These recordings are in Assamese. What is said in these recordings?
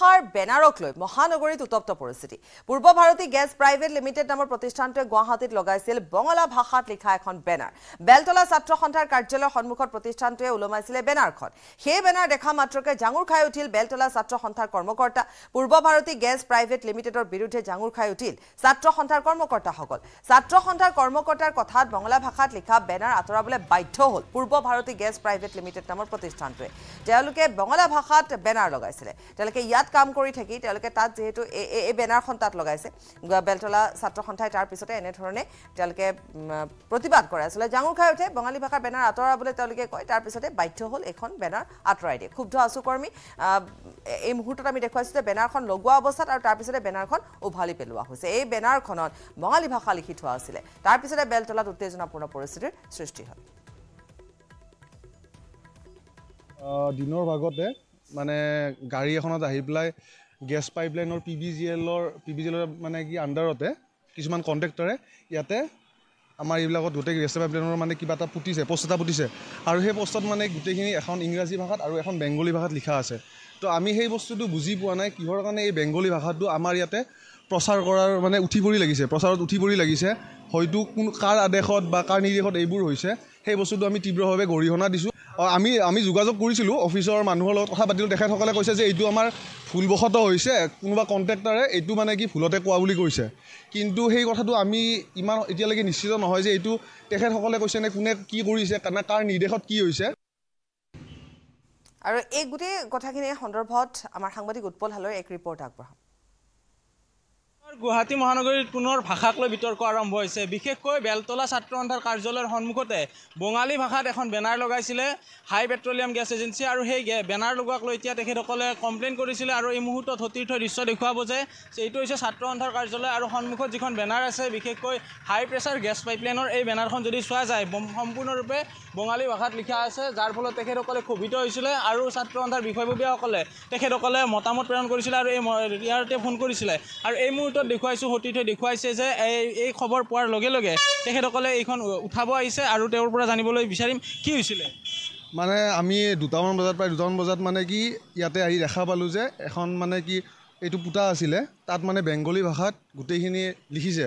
সংস্থাৰ বেনাৰক লৈ মহানগৰীত উত্তপ্ত পৰিস্থিতি পূৰ্ব ভাৰতী গেছ প্ৰাইভেট লিমিটেড নামৰ প্ৰতিষ্ঠানটোৱে গুৱাহাটীত লগাইছিল বঙলা ভাষাত লিখা এখন বেনাৰ বেলতলা ছাত্ৰ সন্থাৰ কাৰ্যালয়ৰ সন্মুখত প্ৰতিষ্ঠানটোৱে ওলমাইছিলে বেনাৰখন সেই বেনাৰ দেখা মাত্ৰকে জাঙুৰ খাই উঠিল বেলতলা ছাত্ৰ সন্থাৰ কৰ্মকৰ্তা পূৰ্ব ভাৰতী গেছ প্ৰাইভেট লিমিটেডৰ বিৰুদ্ধে জাঙুৰ খাই উঠিল ছাত্ৰ সন্থাৰ কৰ্মকৰ্তাসকল ছাত্ৰ সন্থাৰ কৰ্মকৰ্তাৰ কথাত বঙলা ভাষাত লিখা বেনাৰ আঁতৰাবলৈ বাধ্য হ'ল পূৰ্ব ভাৰতী গেছ প্ৰাইভেট লিমিটেড নামৰ প্ৰতিষ্ঠানটোৱে তেওঁলোকে বঙলা ভাষাত বেনাৰ লগাইছিলে তেওঁলোকে ইয়াত তাত কাম কৰি থাকি তেওঁলোকে তাত যিহেতু এই বেনাৰখন তাত লগাইছে বেলতলা ছাত্ৰ সন্থাই তাৰপিছতে এনেধৰণে তেওঁলোকে প্ৰতিবাদ কৰে আচলতে জাঙু খাই উঠে বঙালী ভাষাৰ বেনাৰ আঁতৰাবলৈ তেওঁলোকে কয় তাৰপিছতে বাধ্য হ'ল এইখন বেনাৰ আঁতৰাই দিয়ে ক্ষুব্ধ আশুকৰ্মী এই মুহূৰ্তত আমি দেখুৱাইছোঁ যে বেনাৰখন লগোৱা অৱস্থাত আৰু তাৰপিছতে বেনাৰখন উভালি পেলোৱা হৈছে এই বেনাৰখনত বঙালী ভাষা লিখি থোৱা আছিলে তাৰপিছতে বেলতলাত উত্তেজনাপূৰ্ণ পৰিস্থিতিৰ সৃষ্টি হ'ল দিনৰ ভাগতে মানে গাড়ী এখনত আহি পেলাই গেছ পাইপলাইনৰ পি ভি জি এলৰ পি ভি জি এলৰ মানে কি আণ্ডাৰতে কিছুমান কণ্ট্ৰেক্টৰে ইয়াতে আমাৰ এইবিলাকত গোটেই গেছ পাইপলাইনৰ মানে কিবা এটা পুতিছে প'ষ্ট এটা পুতিছে আৰু সেই প'ষ্টত মানে গোটেইখিনি এখন ইংৰাজী ভাষাত আৰু এখন বেংগলী ভাষাত লিখা আছে তো আমি সেই বস্তুটো বুজি পোৱা নাই কিহৰ কাৰণে এই বেংগলী ভাষাটো আমাৰ ইয়াতে প্ৰচাৰ কৰাৰ মানে উঠি পৰি লাগিছে প্ৰচাৰত উঠি পৰি লাগিছে হয়তো কোন কাৰ আদেশত বা কাৰ নিৰ্দেশত এইবোৰ হৈছে সেই বস্তুটো আমি তীব্ৰভাৱে গৰিহণা দিছোঁ আমি আমি যোগাযোগ কৰিছিলোঁ অফিচৰ মানুহৰ লগত কথা পাতিলোঁ তেখেতসকলে কৈছে যে এইটো আমাৰ ভুলবশতঃ হৈছে কোনোবা কণ্টেক্টাৰে এইটো মানে কি ভুলতে কোৱা বুলি কৈছে কিন্তু সেই কথাটো আমি ইমান এতিয়ালৈকে নিশ্চিত নহয় যে এইটো তেখেতসকলে কৈছে নে কোনে কি কৰিছে কাৰণ কাৰ নিৰ্দেশত কি হৈছে আৰু এই গোটেই কথাখিনিৰ সন্দৰ্ভত আমাৰ সাংবাদিক উৎপল হালৰ এক ৰিপৰ্ট আগবঢ়াম গুৱাহাটী মহানগৰীত পুনৰ ভাষাক লৈ বিতৰ্ক আৰম্ভ হৈছে বিশেষকৈ বেলতলা ছাত্ৰ সন্থাৰ কাৰ্যালয়ৰ সন্মুখতে বঙালী ভাষাত এখন বেনাৰ লগাইছিলে হাই পেট্ৰলিয়াম গেছ এজেঞ্চি আৰু সেই বেনাৰ লগোৱাক লৈ এতিয়া তেখেতসকলে কমপ্লেইন কৰিছিলে আৰু এই মুহূৰ্তত সতীৰ্থ দৃশ্য দেখুৱাব যে এইটো হৈছে ছাত্ৰ সন্থাৰ কাৰ্যালয় আৰু সন্মুখত যিখন বেনাৰ আছে বিশেষকৈ হাই প্ৰেছাৰ গেছ পাইপলাইনৰ এই বেনাৰখন যদি চোৱা যায় সম্পূৰ্ণৰূপে বঙালী ভাষাত লিখা আছে যাৰ ফলত তেখেতসকলে ক্ষোভিত হৈছিলে আৰু ছাত্ৰ সন্থাৰ বিষয়ববীয়াসকলে তেখেতসকলে মতামত প্ৰেৰণ কৰিছিলে আৰু এই ইয়াতে ফোন কৰিছিলে আৰু এই মুহূৰ্তত দেখুৱাইছোঁ সতীৰ্থই দেখুৱাইছে যে এই এই খবৰ পোৱাৰ লগে লগে তেখেতসকলে এইখন উঠাব আহিছে আৰু তেওঁৰ পৰা জানিবলৈ বিচাৰিম কি হৈছিলে মানে আমি দুটামান বজাত প্ৰায় দুটামান বজাত মানে কি ইয়াতে আহি দেখা পালোঁ যে এখন মানে কি এইটো পুতা আছিলে তাত মানে বেংগলী ভাষাত গোটেইখিনি লিখিছে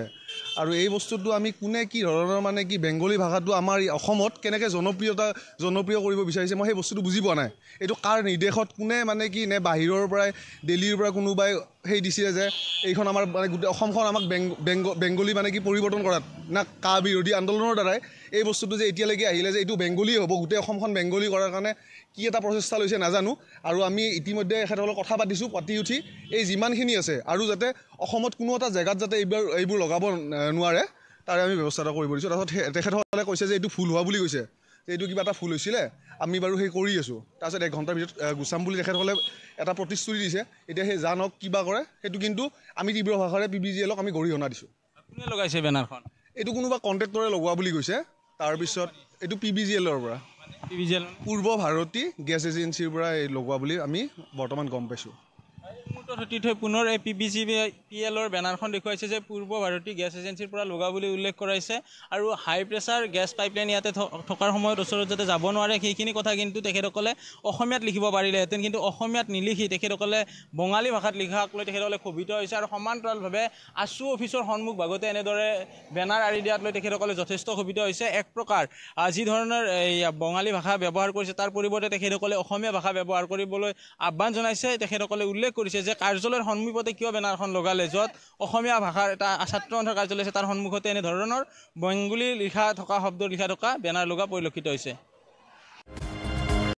আৰু এই বস্তুটো আমি কোনে কি ধৰণৰ মানে কি বেংগলী ভাষাটো আমাৰ অসমত কেনেকৈ জনপ্ৰিয়তা জনপ্ৰিয় কৰিব বিচাৰিছে মই সেই বস্তুটো বুজি পোৱা নাই এইটো কাৰ নিৰ্দেশত কোনে মানে কি নে বাহিৰৰ পৰাই দিল্লীৰ পৰা কোনোবাই সেই দিছিলে যে এইখন আমাৰ মানে গোটেই অসমখন আমাক বেং বেংগ বেংগলী মানে কি পৰিৱৰ্তন কৰাত না কা বিৰোধী আন্দোলনৰ দ্বাৰাই এই বস্তুটো যে এতিয়ালৈকে আহিলে যে এইটো বেংগলী হ'ব গোটেই অসমখন বেংগলী কৰাৰ কাৰণে কি এটা প্ৰচেষ্টা লৈছে নাজানো আৰু আমি ইতিমধ্যে এখেতসকলক কথা পাতিছোঁ পাতি উঠি এই যিমানখিনি আছে আৰু যাতে অসমত কোনো এটা জেগাত যাতে এইবাৰ এইবোৰ লগাব নোৱাৰে তাৰে আমি ব্যৱস্থা এটা কৰিব দিছোঁ তাৰপিছত তেখেতসকলে কৈছে যে এইটো ফুল হোৱা বুলি কৈছে এইটো কিবা এটা ফুল হৈছিলে আমি বাৰু সেই কৰি আছোঁ তাৰপিছত এক ঘণ্টাৰ ভিতৰত গুচাম বুলি তেখেতসকলে এটা প্ৰতিশ্ৰুতি দিছে এতিয়া সেই জানক কিবা কৰে সেইটো কিন্তু আমি তীব্ৰ ভাষাৰে পি বি জি এলক আমি গৰিহণা দিছোঁ কোনে লগাইছে বেনাৰখন এইটো কোনোবা কণ্টেক্টৰে লগোৱা বুলি কৈছে তাৰপিছত এইটো পি বি জি এলৰ পৰা পি বি জি এল পূৰ্ব ভাৰতী গেছ এজেঞ্চিৰ পৰা এই লগোৱা বুলি আমি বৰ্তমান গম পাইছোঁ সূত্ৰ পুনৰ A P B G P এলৰ বেনাৰখন দেখুৱাইছে যে পূৰ্ব ভাৰতীয় গেছ এজেঞ্চিৰ পৰা লগা বুলি উল্লেখ কৰাইছে আৰু হাই প্ৰেছাৰ গেছ পাইপলাইন ইয়াতে থকাৰ সময়ত ওচৰত যাতে যাব নোৱাৰে সেইখিনি কথা কিন্তু তেখেতসকলে অসমীয়াত লিখিব পাৰিলেহেঁতেন কিন্তু অসমীয়াত নিলিখি তেখেতসকলে বঙালী ভাষাত লিখাক লৈ তেখেতসকলে ক্ষোভিত হৈছে আৰু সমান্তৰালভাৱে আছু অফিচৰ সন্মুখ ভাগতে এনেদৰে বেনাৰ আঁৰি দিয়াক লৈ তেখেতসকলে যথেষ্ট ক্ষোভিত হৈছে এক প্ৰকাৰ যি ধৰণৰ এই বঙালী ভাষা ব্যৱহাৰ কৰিছে তাৰ পৰিৱৰ্তে তেখেতসকলে অসমীয়া ভাষা ব্যৱহাৰ কৰিবলৈ আহ্বান জনাইছে তেখেতসকলে উল্লেখ কৰিছে যে কাৰ্যালয়ৰ সন্মুখতে কিয় বেনাৰখন লগালে য'ত অসমীয়া ভাষাৰ এটা ছাত্ৰ সন্থাৰ কাৰ্যালয় আছে তাৰ সন্মুখতে এনেধৰণৰ বেংগলী লিখা থকা শব্দ লিখা থকা বেনাৰ লগা পৰিলক্ষিত হৈছে